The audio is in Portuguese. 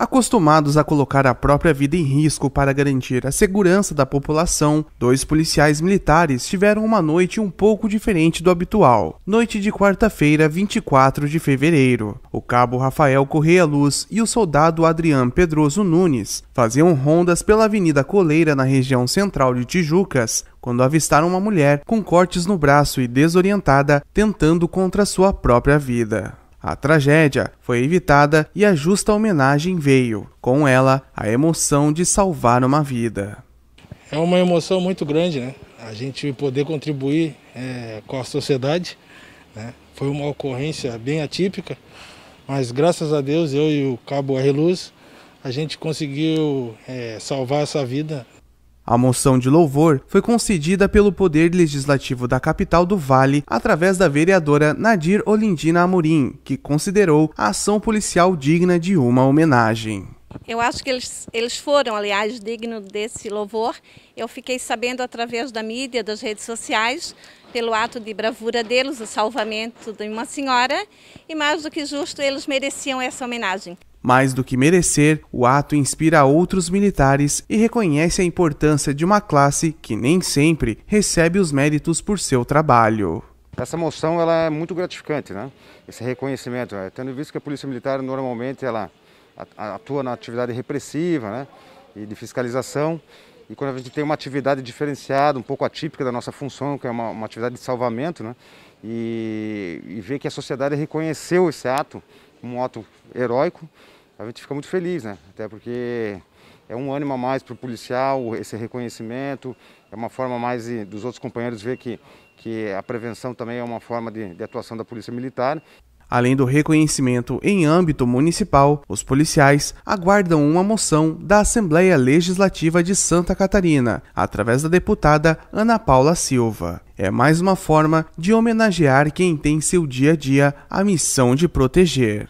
Acostumados a colocar a própria vida em risco para garantir a segurança da população, dois policiais militares tiveram uma noite um pouco diferente do habitual. Noite de quarta-feira, 24 de fevereiro. O cabo Rafael Correia Luz e o soldado Adriano Pedroso Nunes faziam rondas pela Avenida Coleira na região central de Tijucas, quando avistaram uma mulher com cortes no braço e desorientada tentando contra sua própria vida. A tragédia foi evitada e a justa homenagem veio, com ela, a emoção de salvar uma vida. É uma emoção muito grande, né? A gente poder contribuir é, com a sociedade. Né? Foi uma ocorrência bem atípica, mas graças a Deus, eu e o Cabo Arreluz, a gente conseguiu é, salvar essa vida a moção de louvor foi concedida pelo Poder Legislativo da capital do Vale através da vereadora Nadir Olindina Amorim, que considerou a ação policial digna de uma homenagem. Eu acho que eles, eles foram, aliás, dignos desse louvor. Eu fiquei sabendo através da mídia, das redes sociais, pelo ato de bravura deles, o salvamento de uma senhora, e mais do que justo, eles mereciam essa homenagem. Mais do que merecer, o ato inspira outros militares e reconhece a importância de uma classe que nem sempre recebe os méritos por seu trabalho. Essa moção ela é muito gratificante, né? Esse reconhecimento, é, tendo visto que a Polícia Militar normalmente ela atua na atividade repressiva, né? E de fiscalização. E quando a gente tem uma atividade diferenciada, um pouco atípica da nossa função, que é uma, uma atividade de salvamento, né? E, e ver que a sociedade reconheceu esse ato um ato heróico, a gente fica muito feliz, né? Até porque é um ânimo a mais para o policial, esse reconhecimento, é uma forma mais de, dos outros companheiros ver que, que a prevenção também é uma forma de, de atuação da Polícia Militar. Além do reconhecimento em âmbito municipal, os policiais aguardam uma moção da Assembleia Legislativa de Santa Catarina, através da deputada Ana Paula Silva é mais uma forma de homenagear quem tem seu dia a dia a missão de proteger.